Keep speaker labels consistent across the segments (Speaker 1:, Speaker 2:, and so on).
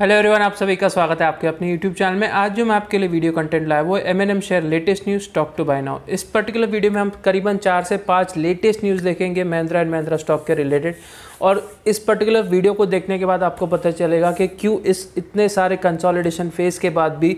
Speaker 1: Hello everyone आप सभी का स्वागत है आपके अपने यूट्यूब चैनल में आज जो मैं आपके लिए वीडियो कंटेंट लाया वो M N M share latest news stock to buy now इस पर्टिकुलर वीडियो में हम करीबन चार से पाँच लेटेस्ट न्यूज़ देखेंगे महिंद्रा एंड महिंद्रा स्टॉक के रिलेटेड और इस पर्टिकुलर वीडियो को देखने के बाद आपको पता चलेगा कि क्यों इस इतने सारे कंसॉलिडेशन फेज़ के बाद भी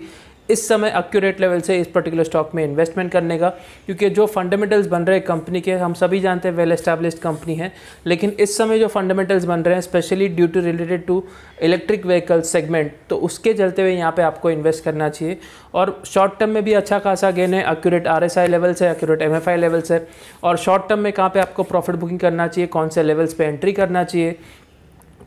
Speaker 1: इस समय एक्यूरेट लेवल से इस पर्टिकुलर स्टॉक में इन्वेस्टमेंट करने का क्योंकि जो फंडामेंटल्स बन रहे हैं कंपनी के हम सभी जानते हैं वेल एस्टैब्लिश कंपनी है लेकिन इस समय जो फंडामेंटल्स बन रहे हैं specially due to related to electric vehicle segment तो उसके चलते हुए यहाँ पर आपको इन्वेस्ट करना चाहिए और शॉर्ट टर्म में भी अच्छा खासा गेन है accurate R S I levels है accurate M F I levels है और शॉर्ट टर्म में कहाँ पर आपको प्रॉफिट बुकिंग करना चाहिए कौन से लेवल्स पर एंट्री करना चाहिए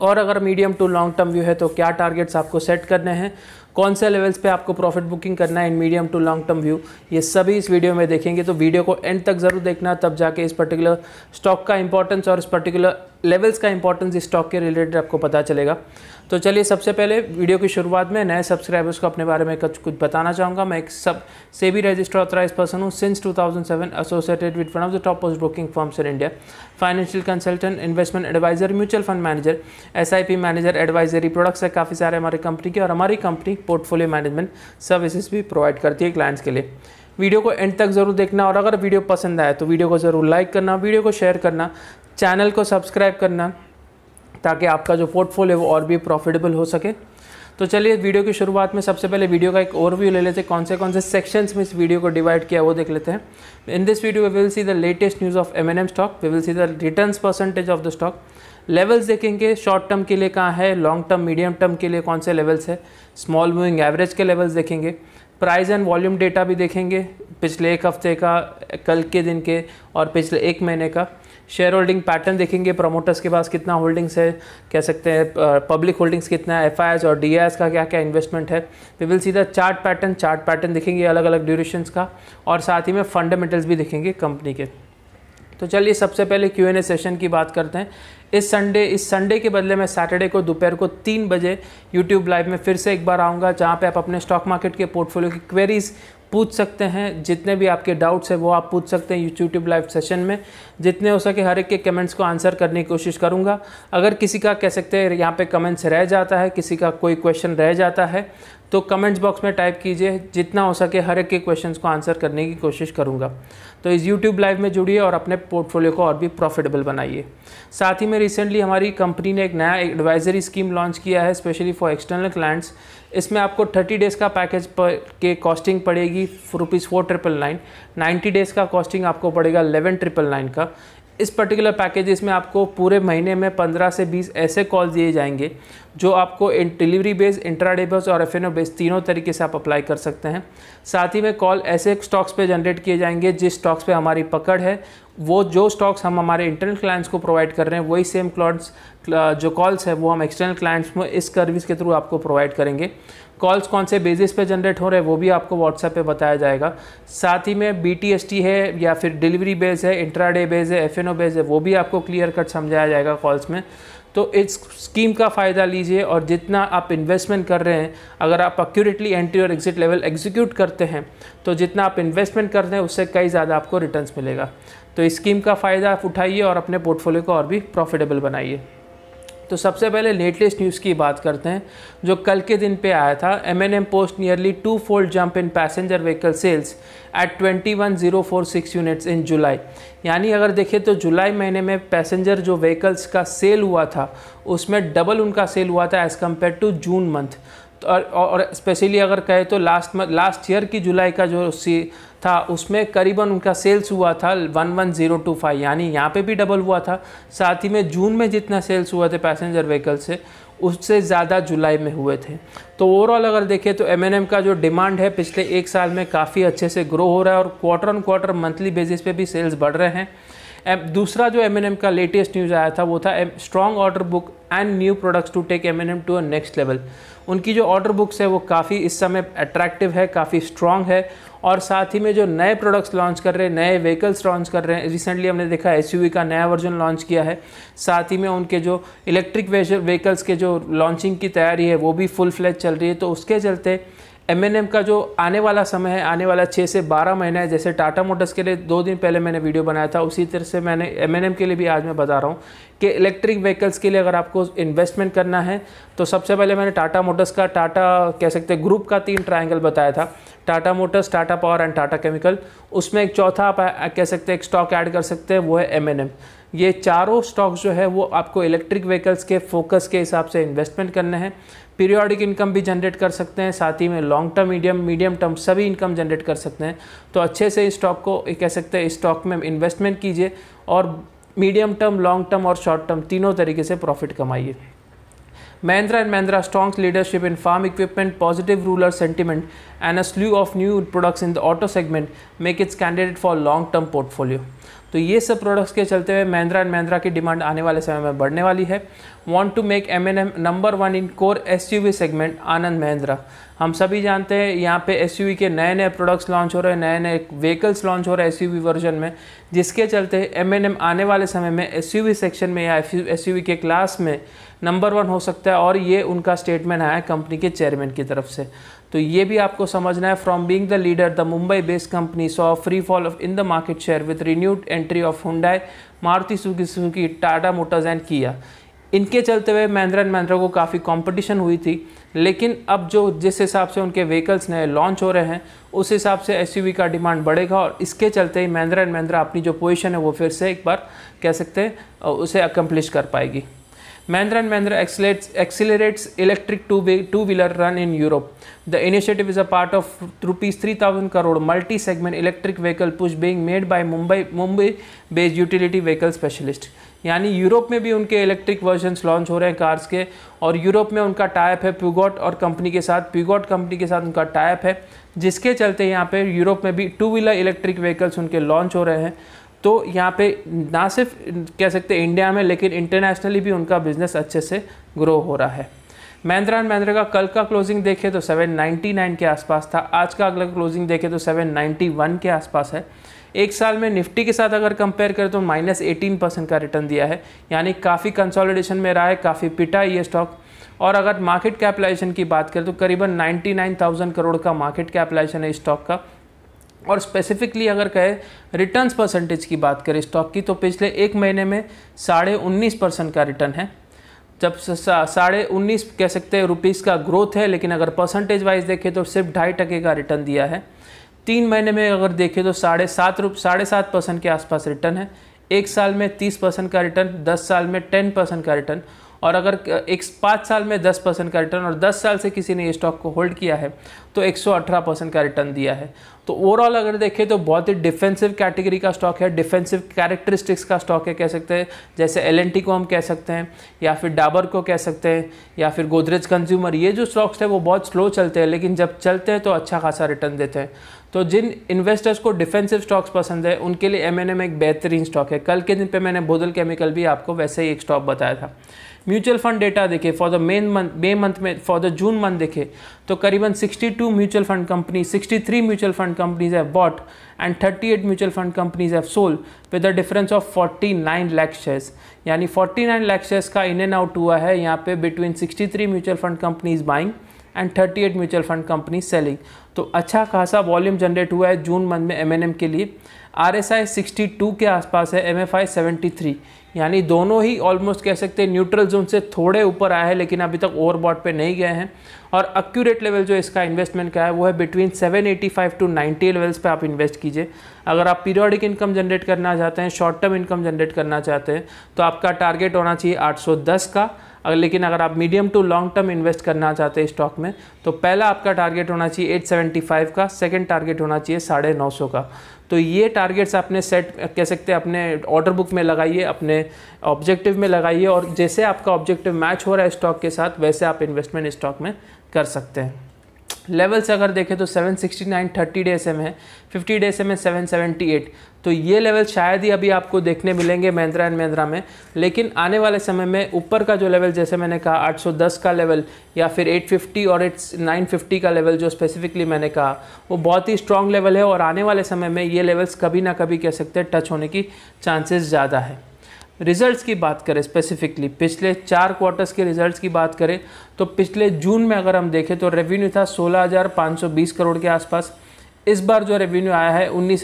Speaker 1: और अगर medium to long term view है तो क्या टारगेट्स आपको सेट करने हैं कौन से लेवल्स पे आपको प्रॉफिट बुकिंग करना है in medium to long term view ये सभी इस वीडियो में देखेंगे तो वीडियो को एंड तक ज़रूर देखना तब जाके इस पर्टिकुलर स्टॉक का इंपॉर्टेंस और इस पर्टिकुलर लेवल्स का इंपॉर्टेंस स्टॉक के रिलेटेड आपको पता चलेगा तो चलिए सबसे पहले वीडियो की शुरुआत में नए सब्सक्राइबर्स को अपने बारे में कुछ कुछ बताना चाहूँगा मैं एक सब से भी रजिस्टर ऑथराइज पर्सन हूँ since 2007 associated with one of the top post broking firms in India financial consultant investment advisor mutual fund manager S manager advisory products है काफ़ी सारे हमारी कंपनी के और हमारी कंपनी पोर्टफोलियो मैनेजमेंट सर्विसेज भी provide करती है क्लाइंट्स के लिए वीडियो को एंड तक ज़रूर देखना और अगर वीडियो पसंद आए तो वीडियो को ज़रूर लाइक करना वीडियो को शेयर करना चैनल को सब्सक्राइब करना ताकि आपका जो पोर्टफोलियो वो और भी प्रॉफिटेबल हो सके तो चलिए वीडियो की शुरुआत में सबसे पहले वीडियो का एक ओवरव्यू ले लेते हैं कौन से कौन से सेक्शंस में इस वीडियो को डिवाइड किया वो देख लेते हैं in this video we will see the latest news of M N M stock we will see the return percentage of the stock levels देखेंगे शॉर्ट टर्म के लिए कहाँ है लॉन्ग टर्म मीडियम टर्म के लिए कौन से लेवल्स है स्मॉल मूविंग एवरेज के लेवल्स देखेंगे प्राइस एंड वॉल्यूम डेटा भी देखेंगे पिछले एक हफ्ते का कल के दिन के और पिछले एक महीने का शेयर होल्डिंग पैटर्न देखेंगे प्रमोटर्स के पास कितना होल्डिंग्स है कह सकते हैं पब्लिक होल्डिंग्स कितना है एफ और डी का क्या क्या इन्वेस्टमेंट है वी विल सीधा चार्ट पैटर्न चार्ट पैटर्न देखेंगे अलग अलग ड्यूरेशंस का और साथ ही में फंडामेंटल्स भी देखेंगे कंपनी के तो चलिए सबसे पहले क्यू एन ए सेशन की बात करते हैं इस संडे इस संडे के बदले मैं सैटरडे को दोपहर को तीन बजे यूट्यूब लाइव में फिर से एक बार आऊँगा जहाँ पे आप अपने स्टॉक मार्केट के पोर्टफोलियो की क्वेरीज़ पूछ सकते हैं जितने भी आपके डाउट्स हैं वो आप पूछ सकते हैं यूट्यूब लाइव सेशन में जितने हो सके हर एक के कमेंट्स को आंसर करने की कोशिश करूँगा अगर किसी का कह सकते हैं यहाँ पे कमेंट्स रह जाता है किसी का कोई क्वेश्चन रह जाता है तो कमेंट्स बॉक्स में टाइप कीजिए जितना हो सके हर एक के क्वेश्चन को आंसर करने की कोशिश करूँगा तो इस यूट्यूब लाइव में जुड़िए और अपने पोर्टफोलियो को और भी प्रॉफिटेबल बनाइए साथ ही में रिसेंटली हमारी कंपनी ने एक नया एडवाइजरी स्कीम लॉन्च किया है स्पेशली फॉर एक्सटर्नल क्लाइंट्स इसमें आपको थर्टी डेज़ का पैकेज पर के कॉस्टिंग पड़ेगी rupees four triple nine ninety days का कॉस्टिंग आपको पड़ेगा एलेवन ट्रिपल नाइन का इस पर्टिकुलर पैकेज़ में आपको पूरे महीने में 15 से 20 ऐसे कॉल दिए जाएंगे जो आपको डिलीवरी बेस इंट्राडे बेस और एफ बेस तीनों तरीके से आप अप्लाई कर सकते हैं साथ ही में कॉल ऐसे स्टॉक्स पे जनरेट किए जाएंगे जिस स्टॉक्स पे हमारी पकड़ है वो जो स्टॉक्स हम हमारे इंटरनल क्लाइंट्स को प्रोवाइड कर रहे हैं वही सेम क्लॉट्स जो कॉल्स हैं वो हम एक्सटर्नल क्लाइंट्स में इस सर्विस के थ्रू आपको प्रोवाइड करेंगे कॉल्स कौन से बेसिस पे जनरेट हो रहे हैं वो भी आपको व्हाट्सएप पे बताया जाएगा साथ ही में बी है या फिर डिलीवरी बेस है इंट्राडे बेस है एफ बेस है वो भी आपको क्लियर कट समझाया जाएगा कॉल्स में तो इस स्कीम का फ़ायदा लीजिए और जितना आप इन्वेस्टमेंट कर रहे हैं अगर आप एक्यूरेटली एंट्री और एग्जिट लेवल एग्जीक्यूट करते हैं तो जितना आप इन्वेस्टमेंट कर रहे हैं उससे कई ज़्यादा आपको रिटर्न्स मिलेगा तो इस स्कीम का फ़ायदा आप उठाइए और अपने पोर्टफोलियो को और भी प्रॉफिटेबल बनाइए तो सबसे पहले लेटेस्ट न्यूज़ की बात करते हैं जो कल के दिन पे आया था M N M post nearly two fold jump in passenger vehicle sales at twenty one zero four six units in July यानी अगर देखें तो जुलाई महीने में पैसेंजर जो व्हीकल्स का सेल हुआ था उसमें डबल उनका सेल हुआ था as compared to June month तो और, और स्पेशली अगर कहे तो लास्ट लास्ट ईयर की जुलाई का जो सी था उसमें करीबन उनका सेल्स हुआ था one one zero two five यानी यहाँ पे भी डबल हुआ था साथ ही में जून में जितना सेल्स हुआ थे पैसेंजर व्हीकल से उससे ज़्यादा जुलाई में हुए थे तो ओवरऑल अगर देखें तो एम का जो डिमांड है पिछले एक साल में काफ़ी अच्छे से ग्रो हो रहा है और quarter on quarter monthly basis पे भी सेल्स बढ़ रहे हैं एम दूसरा जो एम का लेटेस्ट न्यूज़ आया था वो था M strong order book and new products to take M to a next level उनकी जो ऑर्डर बुक्स है वो काफ़ी इस समय अट्रैक्टिव है काफ़ी स्ट्रॉन्ग है और साथ ही में जो नए प्रोडक्ट्स लॉन्च कर रहे हैं नए व्हीकल्स लॉन्च कर रहे हैं रिसेंटली हमने देखा एस का नया वर्जन लॉन्च किया है साथ ही में उनके जो इलेक्ट्रिक व्हीकल्स के जो लॉन्चिंग की तैयारी है वो भी फुल फ्लैज चल रही है तो उसके चलते एम का जो आने वाला समय है आने वाला छः से बारह महीना है जैसे टाटा मोटर्स के लिए दो दिन पहले मैंने वीडियो बनाया था उसी तरह से मैंने एम के लिए भी आज मैं बता रहा हूँ कि इलेक्ट्रिक व्हीकल्स के लिए अगर आपको इन्वेस्टमेंट करना है तो सबसे पहले मैंने टाटा मोटर्स का टाटा कह सकते हैं ग्रुप का तीन ट्राइंगल बताया था Tata Motors Tata Power and Tata Chemical उसमें एक चौथा आप कह सकते हैं एक स्टॉक ऐड कर सकते हैं वो है एम ये चारों स्टॉक्स जो है वो आपको इलेक्ट्रिक व्हीकल्स के फोकस के हिसाब से इन्वेस्टमेंट करने हैं पीरियॉडिक इनकम भी जनरेट कर सकते हैं साथ ही में long term medium medium term सभी इनकम जनरेट कर सकते हैं तो अच्छे से स्टॉक को कह सकते हैं स्टॉक में इन्वेस्टमेंट कीजिए और मीडियम टर्म लॉन्ग टर्म और शॉर्ट टर्म तीनों तरीके से प्रॉफिट कमाइए Mahindra and Mahindra strong leadership in farm equipment positive rural sentiment and a slew of new products in the auto segment make its candidate for long term portfolio तो ये सब products के चलते हुए महिंद्रा एंड महिंद्रा की डिमांड आने वाले समय में बढ़ने वाली है want to make M N M number one in core S segment Anand Mahindra हम सभी जानते हैं यहाँ पे एस के नए नए प्रोडक्ट्स लॉन्च हो रहे हैं नए नए व्हीकल्स लॉन्च हो रहे हैं एस वर्जन में जिसके चलते एम एन आने वाले समय में एस सेक्शन में या एस के क्लास में नंबर वन हो सकता है और ये उनका स्टेटमेंट आया है कंपनी के चेयरमैन की तरफ से तो ये भी आपको समझना है from being the leader the Mumbai based company saw free fall of in the market share with renewed entry of Hyundai Maruti Suzuki Tata Motors and Kia इनके चलते हुए महिंद्रा एंड महिंद्रा को काफ़ी कंपटीशन हुई थी लेकिन अब जो जिस हिसाब से उनके व्हीकल्स नए लॉन्च हो रहे हैं उस हिसाब से एस का डिमांड बढ़ेगा और इसके चलते ही महिंद्रा एंड महिंद्रा अपनी जो पोजीशन है वो फिर से एक बार कह सकते हैं उसे अकम्प्लिश कर पाएगी Mahindra and Mahindra accelerates, accelerates electric two-wheeler run in Europe. The initiative is a part of rupees 3000 crore multi-segment electric vehicle push being made by Mumbai Mumbai based utility vehicle specialist. यानी Europe में भी उनके electric versions launch हो रहे हैं cars के और Europe में उनका टाइप है प्यूगॉट और कंपनी के साथ प्यूगॉट कंपनी के साथ उनका टाइप है जिसके चलते यहाँ पे यूरोप में भी टू व्हीलर इलेक्ट्रिक व्हीकल्स उनके लॉन्च हो रहे हैं तो यहाँ पे ना सिर्फ कह सकते इंडिया में लेकिन इंटरनेशनली भी उनका बिजनेस अच्छे से ग्रो हो रहा है महिंद्रा एंड महिंद्रा का कल का क्लोजिंग देखें तो 799 के आसपास था आज का अगला क्लोजिंग देखें तो 791 के आसपास है एक साल में निफ्टी के साथ अगर कंपेयर करें तो माइनस एटीन परसेंट का रिटर्न दिया है यानी काफ़ी कंसोलिडेशन में रहा है काफ़ी पिटा ये स्टॉक और अगर मार्केट कैपिटलाइजेशन की बात करें तो करीबन 99,000 करोड़ का मार्केट कैपिटलाइजेशन है स्टॉक का और स्पेसिफिकली अगर कहें रिटर्न्स परसेंटेज की बात करें स्टॉक की तो पिछले एक महीने में साढ़े उन्नीस परसेंट का रिटर्न है जब साढ़े उन्नीस कह सकते हैं रुपीज़ का ग्रोथ है लेकिन अगर परसेंटेज वाइज देखें तो सिर्फ ढाई टके का रिटर्न दिया है तीन महीने में अगर देखें तो साढ़े सात रुप साढ़े सात परसेंट के आसपास रिटर्न है एक साल में तीस परसेंट का रिटर्न दस साल में टेन परसेंट का रिटर्न और अगर एक पाँच साल में दस परसेंट का रिटर्न और दस साल से किसी ने ये स्टॉक को होल्ड किया है तो एक सौ अठारह परसेंट का रिटर्न दिया है तो ओवरऑल अगर देखें तो बहुत ही डिफेंसिव कैटेगरी का स्टॉक है डिफेंसिव कैरेक्टरिस्टिक्स का स्टॉक है कह सकते हैं जैसे एल को हम कह सकते हैं या फिर डाबर को कह सकते हैं या फिर गोदरेज कंज्यूमर ये जो स्टॉक्स हैं वो बहुत स्लो चलते हैं लेकिन जब चलते हैं तो अच्छा खासा रिटर्न देते हैं तो जिन इन्वेस्टर्स को डिफेंसिव स्टॉक्स पसंद है उनके लिए एम एक बेहतरीन स्टॉक है कल के दिन पर मैंने बोदल केमिकल भी आपको वैसे ही एक स्टॉक बताया था म्यूचुअल फंड डेटा देखें for the main month May month में फॉर द जून मंथ देखें तो करीबन 62 mutual fund company 63 mutual fund companies have bought and 38 mutual fund companies have sold with the difference of 49 lakh shares यानी 49 lakh shares का in and out हुआ है यहाँ पे between 63 mutual fund companies buying and 38 mutual fund company selling तो अच्छा खासा volume generate हुआ है जून मंथ में एम के लिए R S I sixty two के आसपास है M F I seventy three यानी दोनों ही ऑलमोस्ट कह सकते हैं न्यूट्रल जोन से थोड़े ऊपर आए हैं लेकिन अभी तक ओवरबॉट पे नहीं गए हैं और एक्यूरेट लेवल जो इसका इन्वेस्टमेंट का है वो है बिटवीन 785 टू 90 लेवल्स पे आप इन्वेस्ट कीजिए अगर आप पीरियडिक इनकम जनरेट करना चाहते हैं शॉर्ट टर्म इनकम जनरेट करना चाहते हैं तो आपका टारगेट होना चाहिए आठ का अगर लेकिन अगर आप medium to long term invest करना चाहते हैं स्टॉक में तो पहला आपका टारगेट होना चाहिए 875 का सेकंड टारगेट होना चाहिए साढ़े नौ सौ का तो ये टारगेट्स आपने सेट कह सकते हैं अपने ऑर्डर बुक में लगाइए अपने ऑब्जेक्टिव में लगाइए और जैसे आपका ऑब्जेक्टिव मैच हो रहा है स्टॉक के साथ वैसे आप इन्वेस्टमेंट स्टॉक में कर सकते हैं लेवल्स अगर देखें तो 769 30 डे में है 50 सेवन सेवेंटी एट तो ये लेवल शायद ही अभी आपको देखने मिलेंगे महिंद्रा एंड महिंद्रा में लेकिन आने वाले समय में ऊपर का जो लेवल जैसे मैंने कहा 810 का लेवल या फिर 850 और 950 का लेवल जो स्पेसिफिकली मैंने कहा वो बहुत ही स्ट्रॉन्ग लेवल है और आने वाले समय में ये लेवल्स कभी ना कभी कह सकते हैं टच होने की चांसेस ज़्यादा है रिजल्ट्स की बात करें स्पेसिफिकली पिछले चार क्वार्टर्स के रिजल्ट्स की बात करें तो पिछले जून में अगर हम देखें तो रेवेन्यू था 16,520 करोड़ के आसपास इस बार जो रेवेन्यू आया है उन्नीस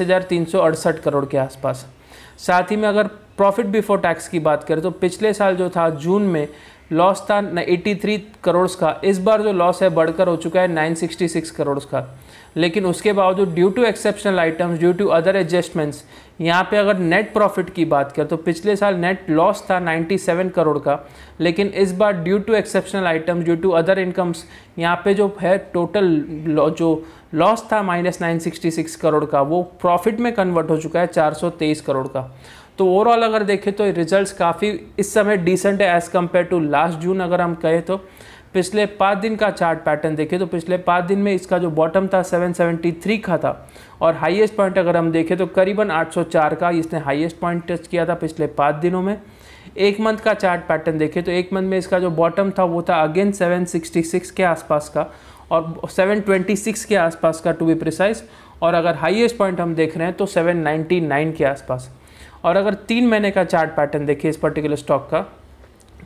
Speaker 1: करोड़ के आसपास साथ ही में अगर प्रॉफिट बिफोर टैक्स की बात करें तो पिछले साल जो था जून में लॉस था थ्री करोड़ का इस बार जो लॉस है बढ़कर हो चुका है नाइन सिक्सटी सिक्स करोड़ का लेकिन उसके बावजूद due to exceptional items due to other adjustments यहाँ पे अगर नेट प्रॉफिट की बात करें तो पिछले साल नेट लॉस था 97 करोड़ का लेकिन इस बार due to exceptional items due to other incomes यहाँ पे जो है टोटल जो लॉस था माइनस नाइन करोड़ का वो प्रॉफिट में कन्वर्ट हो चुका है चार करोड़ का तो ओवरऑल अगर देखें तो रिजल्ट्स काफ़ी इस समय डिसेंट है as compared to last June अगर हम कहें तो पिछले पाँच दिन का चार्ट पैटर्न देखें तो पिछले पाँच दिन में इसका जो बॉटम था 773 का था और हाईएस्ट पॉइंट अगर हम देखें तो करीबन 804 का इसने हाईएस्ट पॉइंट टच किया था पिछले पाँच दिनों में एक मंथ का चार्ट पैटर्न देखें तो एक मंथ में इसका जो बॉटम था वो था अगेन 766 के आसपास का और 726 के आसपास का टू बी प्रिसाइज और अगर हाइएस्ट पॉइंट हम देख रहे हैं तो सेवन के आसपास और अगर तीन महीने का चार्ट पैटर्न देखिए इस पर्टिकुलर स्टॉक का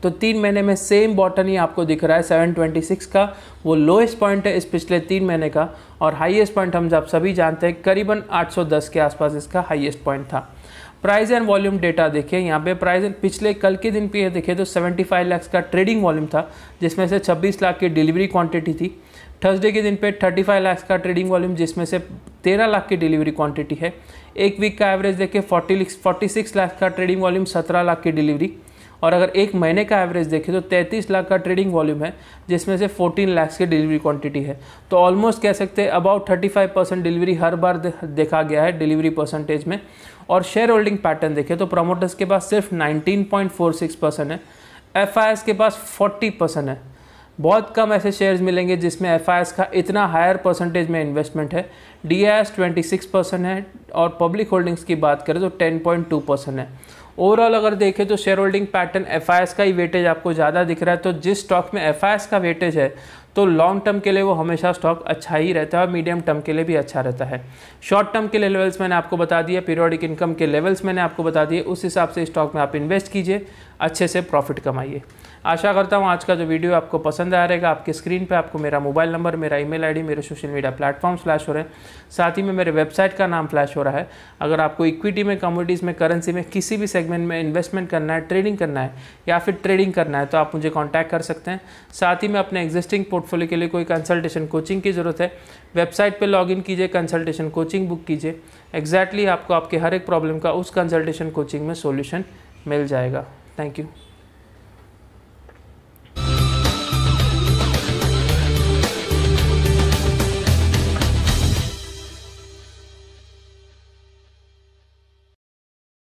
Speaker 1: तो तीन महीने में सेम बॉटन ही आपको दिख रहा है 726 का वो लोएस्ट पॉइंट है इस पिछले तीन महीने का और हाईएस्ट पॉइंट हम आप सभी जानते हैं करीबन 810 के आसपास इसका हाईएस्ट पॉइंट था प्राइस एंड वॉल्यूम डेटा देखिए यहाँ पे प्राइस एंड पिछले कल के दिन पे देखिए तो 75 लैक्स का ट्रेडिंग वॉल्यूम था जिसमें से 26 लाख की डिलीवरी क्वांटिटी थी थर्सडे के दिन पे 35 लैक्स का ट्रेडिंग वॉल्यूम जिसमें से तेरह लाख की डिलीवरी क्वांटिटी है एक वीक का एवरेज देखें फोर्टी फोर्टी सिक्स लाख का ट्रेडिंग वॉल्यूम सत्रह लाख की डिलीवरी और अगर एक महीने का एवरेज देखें तो 33 लाख का ट्रेडिंग वॉल्यूम है जिसमें से 14 लाख की डिलीवरी क्वांटिटी है तो ऑलमोस्ट कह सकते हैं अबाउट 35 परसेंट डिलीवरी हर बार देखा गया है डिलीवरी परसेंटेज में और शेयर होल्डिंग पैटर्न देखें तो प्रमोटर्स के पास सिर्फ सिक्स परसेंट है एफ के पास फोर्टी परसेंट है बहुत कम ऐसे शेयर्स मिलेंगे जिसमें एफ का इतना हायर परसेंटेज में इन्वेस्टमेंट है D I S twenty six percent है और पब्लिक होल्डिंग्स की बात करें तो टेन पॉइंट टू परसेंट है ओवरऑल अगर देखें तो शेयर होल्डिंग पैटर्न एफ का ही वेटेज आपको ज़्यादा दिख रहा है तो जिस स्टॉक में एफ का वेटेज है तो लॉन्ग टर्म के लिए वो हमेशा स्टॉक अच्छा ही रहता है और मीडियम टर्म के लिए भी अच्छा रहता है शॉर्ट टर्म के लिए लेवल्स मैंने आपको बता दिया पीरियडिक इनकम के लेवल्स मैंने आपको बता दिए उस हिसाब से स्टॉक में आप इन्वेस्ट कीजिए अच्छे से प्रॉफिट कमाइए आशा करता हूँ आज का जो वीडियो आपको पसंद आ रहेगा आपके स्क्रीन पे आपको मेरा मोबाइल नंबर मेरा ईमेल आईडी मेरे सोशल मीडिया प्लेटफॉर्म फ्लैश हो रहे हैं साथ ही में मेरे वेबसाइट का नाम फ्लैश हो रहा है अगर आपको इक्विटी में कमोडिटीज़ में करेंसी में किसी भी सेगमेंट में इन्वेस्टमेंट करना है ट्रेडिंग करना है या फिर ट्रेडिंग करना है तो आप मुझे कॉन्टैक्ट कर सकते हैं साथ ही में अपने एग्जिस्टिंग पोर्टफोलियो के लिए कोई कंसल्टेशन कोचिंग की ज़रूरत है वेबसाइट पर लॉग कीजिए कंसल्टेशन कोचिंग बुक कीजिए एग्जैक्टली आपको आपके हर एक प्रॉब्लम का उस कंसल्टेशन कोचिंग में सोल्यूशन मिल जाएगा Thank you.